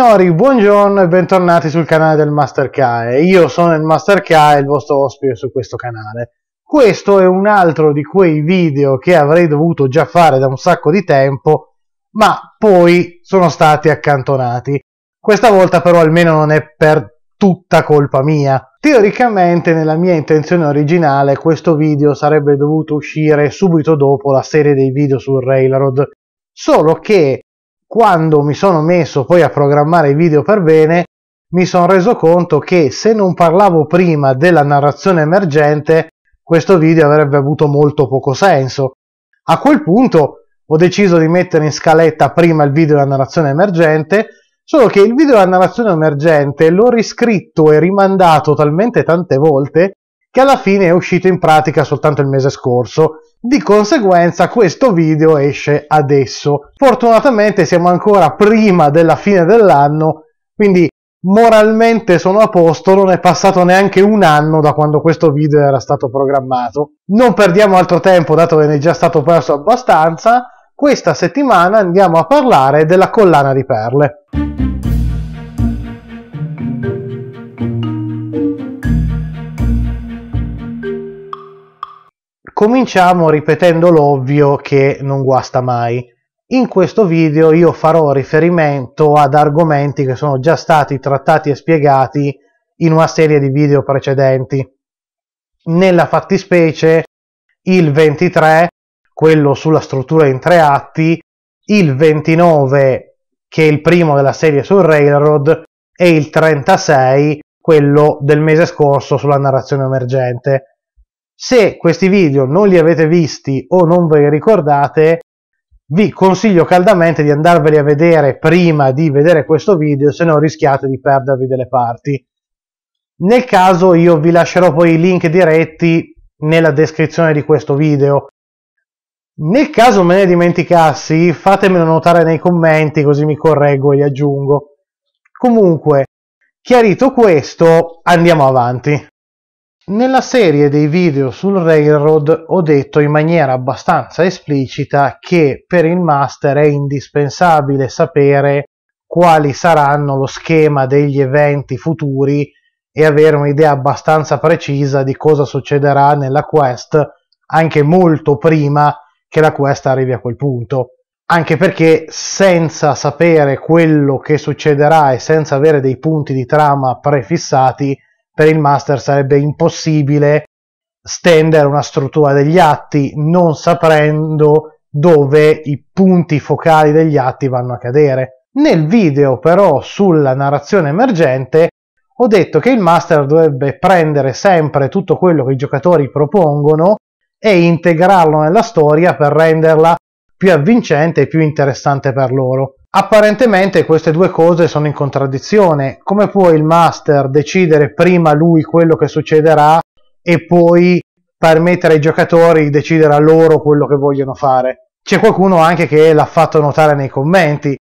Signori, buongiorno e bentornati sul canale del Master K. Io sono il Master K e il vostro ospite su questo canale. Questo è un altro di quei video che avrei dovuto già fare da un sacco di tempo, ma poi sono stati accantonati. Questa volta però almeno non è per tutta colpa mia. Teoricamente nella mia intenzione originale questo video sarebbe dovuto uscire subito dopo la serie dei video sul Railroad, solo che quando mi sono messo poi a programmare i video per bene, mi sono reso conto che se non parlavo prima della narrazione emergente, questo video avrebbe avuto molto poco senso. A quel punto ho deciso di mettere in scaletta prima il video della narrazione emergente, solo che il video della narrazione emergente l'ho riscritto e rimandato talmente tante volte che alla fine è uscito in pratica soltanto il mese scorso di conseguenza questo video esce adesso. Fortunatamente siamo ancora prima della fine dell'anno, quindi moralmente sono a posto, non è passato neanche un anno da quando questo video era stato programmato. Non perdiamo altro tempo dato che ne è già stato perso abbastanza, questa settimana andiamo a parlare della collana di perle. Cominciamo ripetendo l'ovvio che non guasta mai. In questo video io farò riferimento ad argomenti che sono già stati trattati e spiegati in una serie di video precedenti. Nella fattispecie il 23, quello sulla struttura in tre atti, il 29, che è il primo della serie sul Railroad, e il 36, quello del mese scorso sulla narrazione emergente. Se questi video non li avete visti o non ve li ricordate, vi consiglio caldamente di andarveli a vedere prima di vedere questo video, se no rischiate di perdervi delle parti. Nel caso io vi lascerò poi i link diretti nella descrizione di questo video. Nel caso me ne dimenticassi, fatemelo notare nei commenti così mi correggo e li aggiungo. Comunque, chiarito questo, andiamo avanti. Nella serie dei video sul Railroad ho detto in maniera abbastanza esplicita che per il master è indispensabile sapere quali saranno lo schema degli eventi futuri e avere un'idea abbastanza precisa di cosa succederà nella quest anche molto prima che la quest arrivi a quel punto. Anche perché senza sapere quello che succederà e senza avere dei punti di trama prefissati per il master sarebbe impossibile stendere una struttura degli atti non saprendo dove i punti focali degli atti vanno a cadere. Nel video però sulla narrazione emergente ho detto che il master dovrebbe prendere sempre tutto quello che i giocatori propongono e integrarlo nella storia per renderla più avvincente e più interessante per loro. Apparentemente queste due cose sono in contraddizione. Come può il master decidere prima lui quello che succederà e poi permettere ai giocatori di decidere a loro quello che vogliono fare? C'è qualcuno anche che l'ha fatto notare nei commenti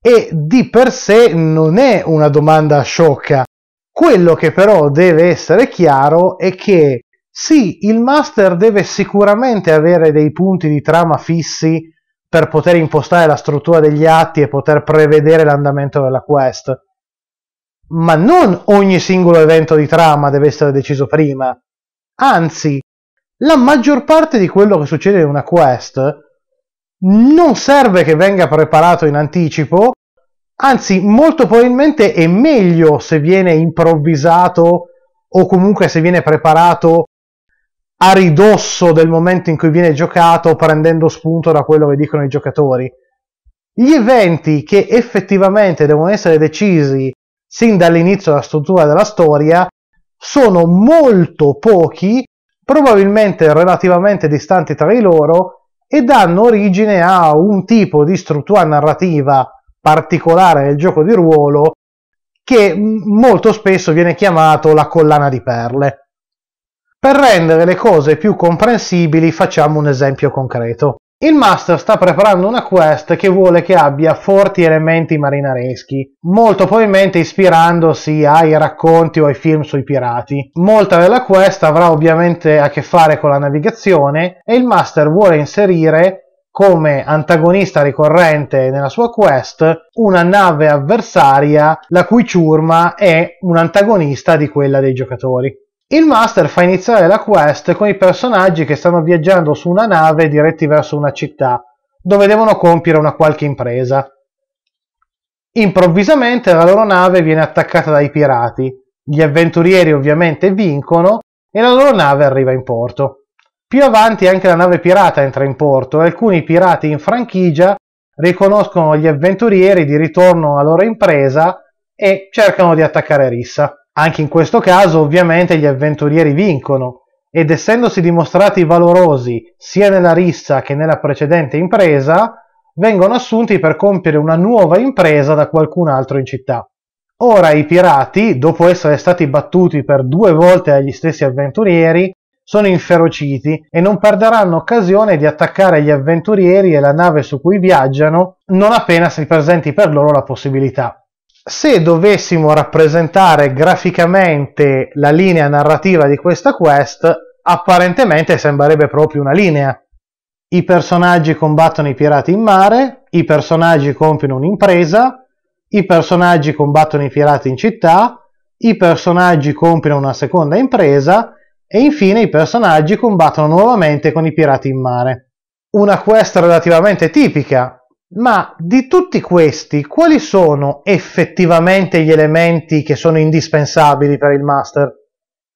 e di per sé non è una domanda sciocca. Quello che però deve essere chiaro è che sì, il master deve sicuramente avere dei punti di trama fissi per poter impostare la struttura degli atti e poter prevedere l'andamento della quest. Ma non ogni singolo evento di trama deve essere deciso prima. Anzi, la maggior parte di quello che succede in una quest non serve che venga preparato in anticipo, anzi molto probabilmente è meglio se viene improvvisato o comunque se viene preparato a ridosso del momento in cui viene giocato, prendendo spunto da quello che dicono i giocatori. Gli eventi che effettivamente devono essere decisi sin dall'inizio della struttura della storia sono molto pochi, probabilmente relativamente distanti tra di loro, e danno origine a un tipo di struttura narrativa particolare del gioco di ruolo che molto spesso viene chiamato la collana di perle. Per rendere le cose più comprensibili facciamo un esempio concreto. Il master sta preparando una quest che vuole che abbia forti elementi marinareschi, molto probabilmente ispirandosi ai racconti o ai film sui pirati. Molta della quest avrà ovviamente a che fare con la navigazione e il master vuole inserire come antagonista ricorrente nella sua quest una nave avversaria la cui ciurma è un antagonista di quella dei giocatori. Il Master fa iniziare la quest con i personaggi che stanno viaggiando su una nave diretti verso una città, dove devono compiere una qualche impresa. Improvvisamente la loro nave viene attaccata dai pirati, gli avventurieri ovviamente vincono e la loro nave arriva in porto. Più avanti anche la nave pirata entra in porto e alcuni pirati in franchigia riconoscono gli avventurieri di ritorno alla loro impresa e cercano di attaccare Rissa. Anche in questo caso ovviamente gli avventurieri vincono ed essendosi dimostrati valorosi sia nella rissa che nella precedente impresa, vengono assunti per compiere una nuova impresa da qualcun altro in città. Ora i pirati, dopo essere stati battuti per due volte dagli stessi avventurieri, sono inferociti e non perderanno occasione di attaccare gli avventurieri e la nave su cui viaggiano non appena si presenti per loro la possibilità se dovessimo rappresentare graficamente la linea narrativa di questa quest, apparentemente sembrerebbe proprio una linea. I personaggi combattono i pirati in mare, i personaggi compiono un'impresa, i personaggi combattono i pirati in città, i personaggi compiono una seconda impresa e infine i personaggi combattono nuovamente con i pirati in mare. Una quest relativamente tipica, ma di tutti questi, quali sono effettivamente gli elementi che sono indispensabili per il master?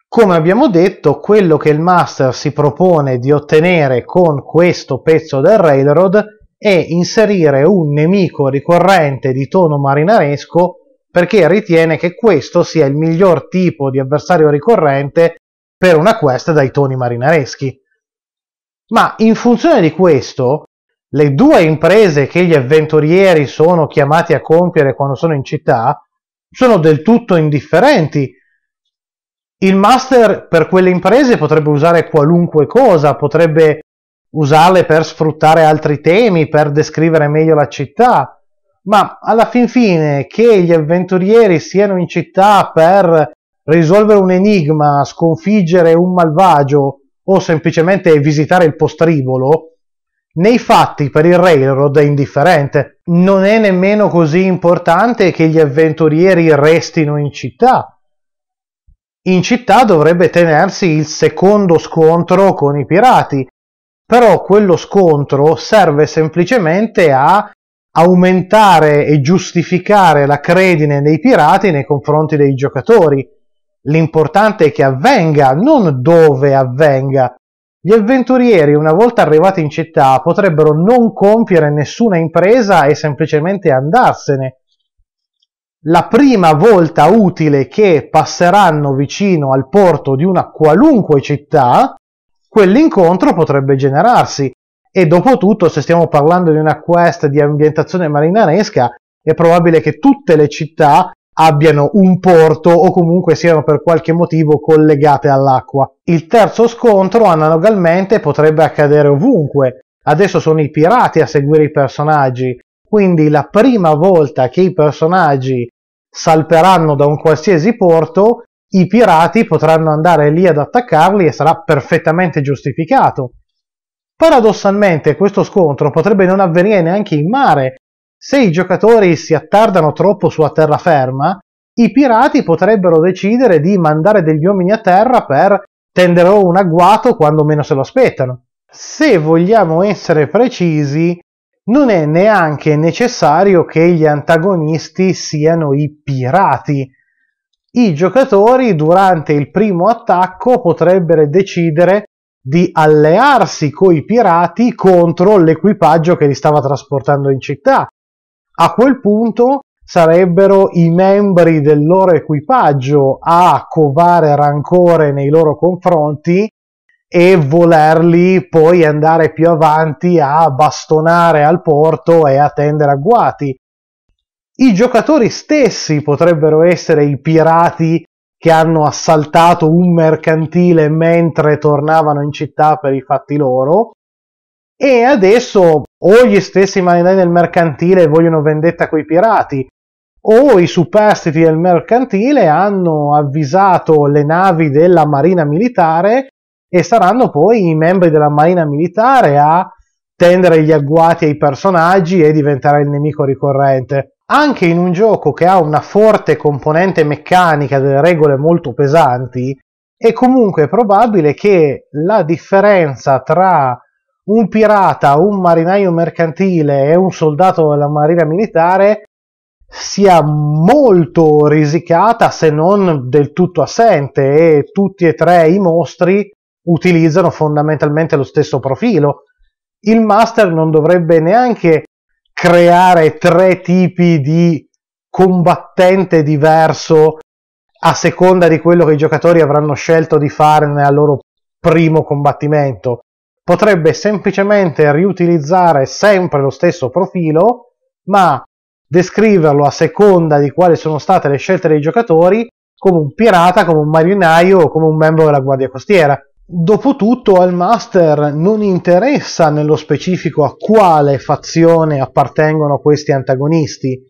Come abbiamo detto, quello che il master si propone di ottenere con questo pezzo del railroad è inserire un nemico ricorrente di tono marinaresco perché ritiene che questo sia il miglior tipo di avversario ricorrente per una quest dai toni marinareschi. Ma in funzione di questo, le due imprese che gli avventurieri sono chiamati a compiere quando sono in città sono del tutto indifferenti. Il master per quelle imprese potrebbe usare qualunque cosa, potrebbe usarle per sfruttare altri temi, per descrivere meglio la città, ma alla fin fine che gli avventurieri siano in città per risolvere un enigma, sconfiggere un malvagio o semplicemente visitare il postribolo, nei fatti per il Railroad è indifferente, non è nemmeno così importante che gli avventurieri restino in città. In città dovrebbe tenersi il secondo scontro con i pirati, però quello scontro serve semplicemente a aumentare e giustificare la credine dei pirati nei confronti dei giocatori. L'importante è che avvenga, non dove avvenga, gli avventurieri, una volta arrivati in città, potrebbero non compiere nessuna impresa e semplicemente andarsene. La prima volta utile che passeranno vicino al porto di una qualunque città, quell'incontro potrebbe generarsi. E dopo tutto, se stiamo parlando di una quest di ambientazione marinaresca, è probabile che tutte le città abbiano un porto o comunque siano per qualche motivo collegate all'acqua. Il terzo scontro analogamente potrebbe accadere ovunque. Adesso sono i pirati a seguire i personaggi, quindi la prima volta che i personaggi salperanno da un qualsiasi porto, i pirati potranno andare lì ad attaccarli e sarà perfettamente giustificato. Paradossalmente questo scontro potrebbe non avvenire neanche in mare, se i giocatori si attardano troppo sulla terraferma, i pirati potrebbero decidere di mandare degli uomini a terra per tendere un agguato quando meno se lo aspettano. Se vogliamo essere precisi, non è neanche necessario che gli antagonisti siano i pirati. I giocatori durante il primo attacco potrebbero decidere di allearsi coi pirati contro l'equipaggio che li stava trasportando in città a quel punto sarebbero i membri del loro equipaggio a covare rancore nei loro confronti e volerli poi andare più avanti a bastonare al porto e a tendere agguati. I giocatori stessi potrebbero essere i pirati che hanno assaltato un mercantile mentre tornavano in città per i fatti loro e adesso o gli stessi marinai del mercantile vogliono vendetta coi pirati, o i superstiti del mercantile hanno avvisato le navi della marina militare e saranno poi i membri della marina militare a tendere gli agguati ai personaggi e diventare il nemico ricorrente. Anche in un gioco che ha una forte componente meccanica delle regole molto pesanti, è comunque probabile che la differenza tra un pirata, un marinaio mercantile e un soldato della marina militare sia molto risicata se non del tutto assente e tutti e tre i mostri utilizzano fondamentalmente lo stesso profilo. Il master non dovrebbe neanche creare tre tipi di combattente diverso a seconda di quello che i giocatori avranno scelto di fare nel loro primo combattimento potrebbe semplicemente riutilizzare sempre lo stesso profilo, ma descriverlo a seconda di quali sono state le scelte dei giocatori come un pirata, come un marinaio o come un membro della guardia costiera. Dopotutto al master non interessa nello specifico a quale fazione appartengono questi antagonisti.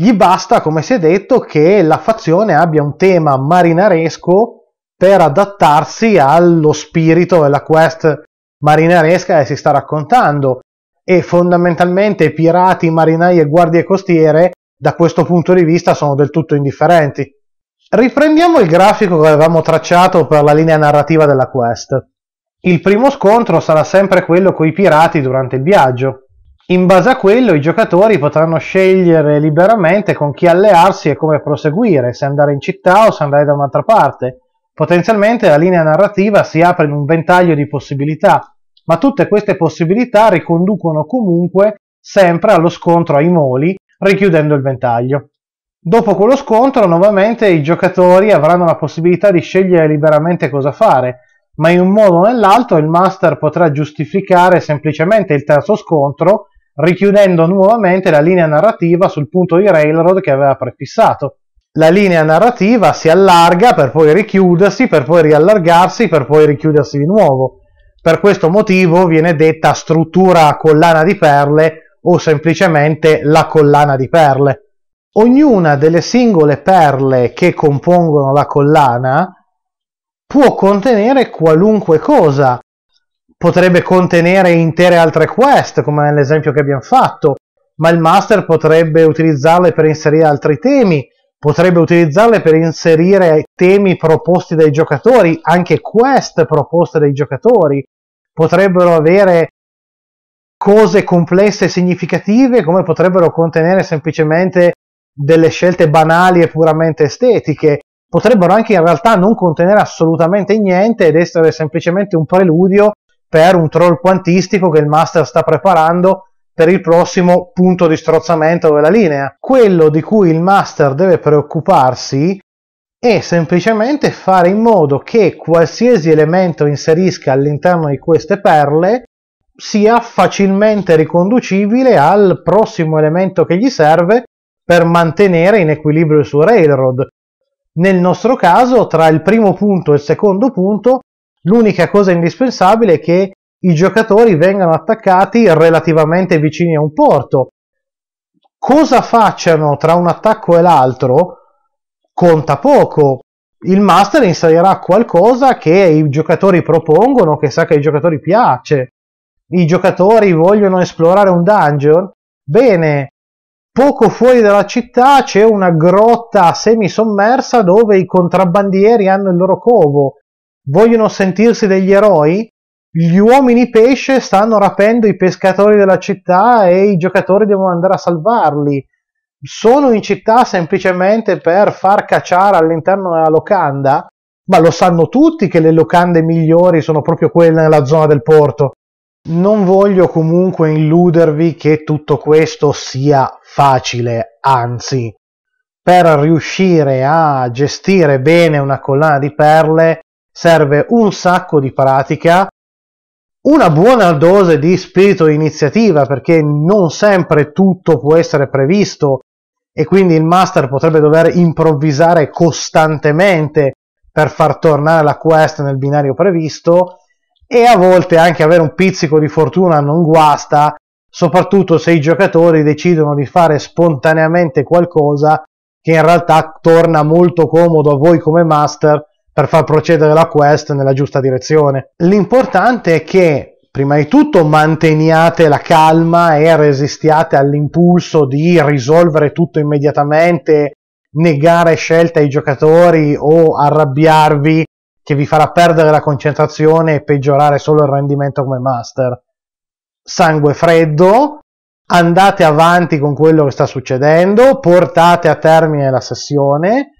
Gli basta, come si è detto, che la fazione abbia un tema marinaresco per adattarsi allo spirito della quest marinaresca e si sta raccontando e fondamentalmente pirati, marinai e guardie costiere da questo punto di vista sono del tutto indifferenti. Riprendiamo il grafico che avevamo tracciato per la linea narrativa della quest. Il primo scontro sarà sempre quello con i pirati durante il viaggio. In base a quello i giocatori potranno scegliere liberamente con chi allearsi e come proseguire, se andare in città o se andare da un'altra parte. Potenzialmente la linea narrativa si apre in un ventaglio di possibilità, ma tutte queste possibilità riconducono comunque sempre allo scontro ai moli, richiudendo il ventaglio. Dopo quello scontro, nuovamente i giocatori avranno la possibilità di scegliere liberamente cosa fare, ma in un modo o nell'altro il master potrà giustificare semplicemente il terzo scontro, richiudendo nuovamente la linea narrativa sul punto di railroad che aveva prefissato la linea narrativa si allarga per poi richiudersi, per poi riallargarsi, per poi richiudersi di nuovo. Per questo motivo viene detta struttura collana di perle o semplicemente la collana di perle. Ognuna delle singole perle che compongono la collana può contenere qualunque cosa. Potrebbe contenere intere altre quest, come nell'esempio che abbiamo fatto, ma il master potrebbe utilizzarle per inserire altri temi, potrebbe utilizzarle per inserire temi proposti dai giocatori, anche quest proposte dai giocatori, potrebbero avere cose complesse e significative come potrebbero contenere semplicemente delle scelte banali e puramente estetiche, potrebbero anche in realtà non contenere assolutamente niente ed essere semplicemente un preludio per un troll quantistico che il master sta preparando per il prossimo punto di strozzamento della linea. Quello di cui il master deve preoccuparsi è semplicemente fare in modo che qualsiasi elemento inserisca all'interno di queste perle sia facilmente riconducibile al prossimo elemento che gli serve per mantenere in equilibrio il suo railroad. Nel nostro caso, tra il primo punto e il secondo punto, l'unica cosa indispensabile è che i giocatori vengano attaccati relativamente vicini a un porto. Cosa facciano tra un attacco e l'altro conta poco. Il master inserirà qualcosa che i giocatori propongono, che sa che ai giocatori piace. I giocatori vogliono esplorare un dungeon? Bene, poco fuori dalla città c'è una grotta semisommersa dove i contrabbandieri hanno il loro covo. Vogliono sentirsi degli eroi? gli uomini pesce stanno rapendo i pescatori della città e i giocatori devono andare a salvarli. Sono in città semplicemente per far cacciare all'interno della locanda, ma lo sanno tutti che le locande migliori sono proprio quelle nella zona del porto. Non voglio comunque illudervi che tutto questo sia facile, anzi, per riuscire a gestire bene una collana di perle serve un sacco di pratica, una buona dose di spirito e iniziativa perché non sempre tutto può essere previsto e quindi il master potrebbe dover improvvisare costantemente per far tornare la quest nel binario previsto e a volte anche avere un pizzico di fortuna non guasta, soprattutto se i giocatori decidono di fare spontaneamente qualcosa che in realtà torna molto comodo a voi come master per far procedere la quest nella giusta direzione. L'importante è che prima di tutto manteniate la calma e resistiate all'impulso di risolvere tutto immediatamente, negare scelte ai giocatori o arrabbiarvi che vi farà perdere la concentrazione e peggiorare solo il rendimento come master. Sangue freddo, andate avanti con quello che sta succedendo, portate a termine la sessione,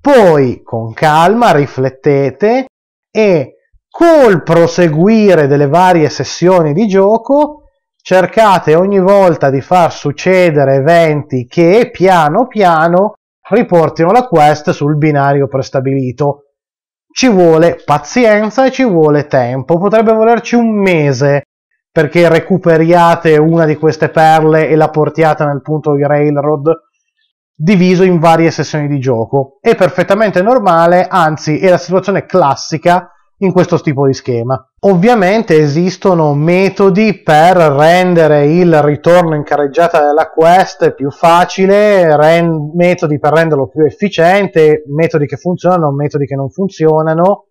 poi con calma riflettete e col proseguire delle varie sessioni di gioco cercate ogni volta di far succedere eventi che piano piano riportino la quest sul binario prestabilito. Ci vuole pazienza e ci vuole tempo, potrebbe volerci un mese perché recuperiate una di queste perle e la portiate nel punto di railroad diviso in varie sessioni di gioco. È perfettamente normale, anzi è la situazione classica in questo tipo di schema. Ovviamente esistono metodi per rendere il ritorno in carreggiata della quest più facile, metodi per renderlo più efficiente, metodi che funzionano, metodi che non funzionano.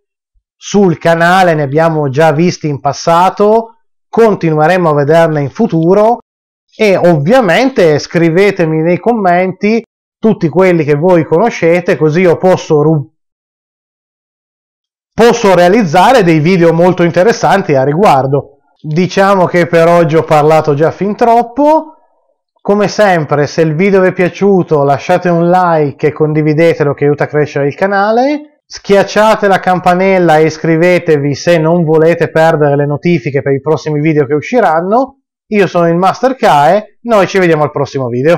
Sul canale ne abbiamo già visti in passato, continueremo a vederne in futuro e ovviamente scrivetemi nei commenti tutti quelli che voi conoscete, così io posso, posso realizzare dei video molto interessanti a riguardo. Diciamo che per oggi ho parlato già fin troppo. Come sempre, se il video vi è piaciuto, lasciate un like e condividetelo che aiuta a crescere il canale. Schiacciate la campanella e iscrivetevi se non volete perdere le notifiche per i prossimi video che usciranno. Io sono il Master Kae, noi ci vediamo al prossimo video.